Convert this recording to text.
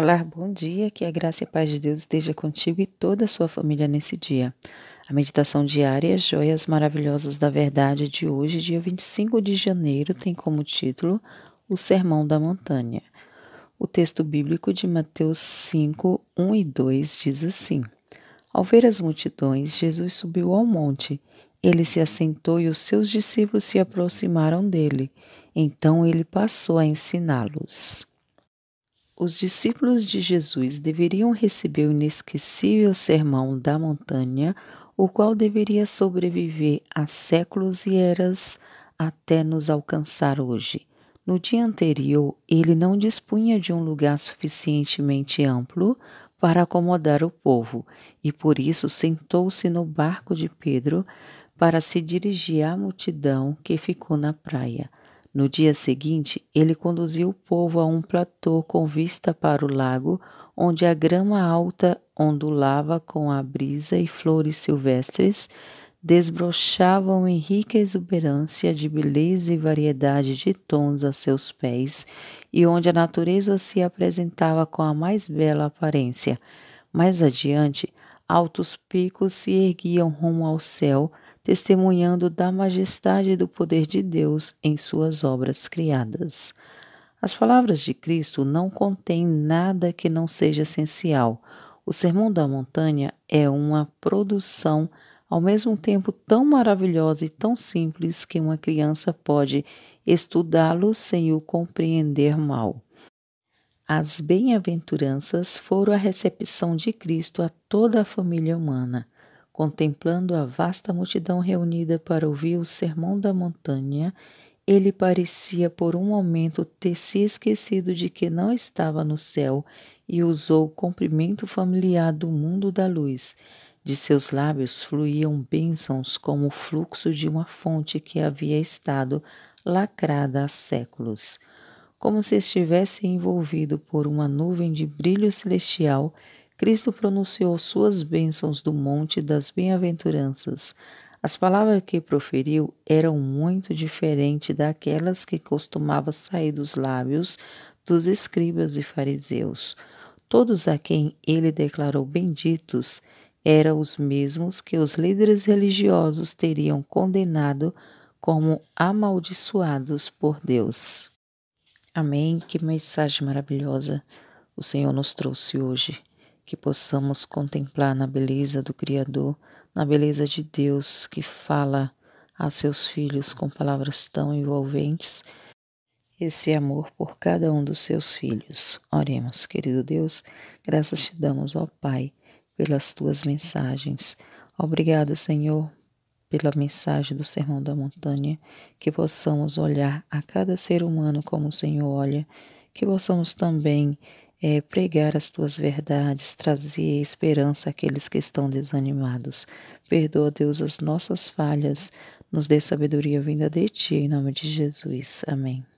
Olá, bom dia. Que a graça e a paz de Deus esteja contigo e toda a sua família nesse dia. A meditação diária Joias Maravilhosas da Verdade de hoje, dia 25 de janeiro, tem como título O Sermão da Montanha. O texto bíblico de Mateus 5, 1 e 2 diz assim: Ao ver as multidões, Jesus subiu ao monte. Ele se assentou e os seus discípulos se aproximaram dele. Então ele passou a ensiná-los os discípulos de Jesus deveriam receber o inesquecível sermão da montanha, o qual deveria sobreviver a séculos e eras até nos alcançar hoje. No dia anterior, ele não dispunha de um lugar suficientemente amplo para acomodar o povo e por isso sentou-se no barco de Pedro para se dirigir à multidão que ficou na praia. No dia seguinte, ele conduziu o povo a um platô com vista para o lago, onde a grama alta ondulava com a brisa e flores silvestres desbrochavam em rica exuberância de beleza e variedade de tons a seus pés, e onde a natureza se apresentava com a mais bela aparência. Mais adiante, altos picos se erguiam rumo ao céu, testemunhando da majestade e do poder de Deus em suas obras criadas. As palavras de Cristo não contêm nada que não seja essencial. O Sermão da Montanha é uma produção ao mesmo tempo tão maravilhosa e tão simples que uma criança pode estudá-lo sem o compreender mal. As bem-aventuranças foram a recepção de Cristo a toda a família humana. Contemplando a vasta multidão reunida para ouvir o sermão da montanha, ele parecia por um momento ter se esquecido de que não estava no céu e usou o cumprimento familiar do mundo da luz. De seus lábios fluíam bênçãos como o fluxo de uma fonte que havia estado lacrada há séculos. Como se estivesse envolvido por uma nuvem de brilho celestial, Cristo pronunciou suas bênçãos do Monte das Bem-aventuranças. As palavras que proferiu eram muito diferentes daquelas que costumavam sair dos lábios dos escribas e fariseus. Todos a quem ele declarou benditos eram os mesmos que os líderes religiosos teriam condenado como amaldiçoados por Deus. Amém. Que mensagem maravilhosa o Senhor nos trouxe hoje que possamos contemplar na beleza do Criador, na beleza de Deus que fala a seus filhos com palavras tão envolventes, esse amor por cada um dos seus filhos. Oremos, querido Deus, graças te damos, ó Pai, pelas tuas mensagens. Obrigado, Senhor, pela mensagem do Sermão da Montanha, que possamos olhar a cada ser humano como o Senhor olha, que possamos também é, pregar as tuas verdades, trazer esperança àqueles que estão desanimados. Perdoa, Deus, as nossas falhas, nos dê sabedoria vinda de ti, em nome de Jesus. Amém.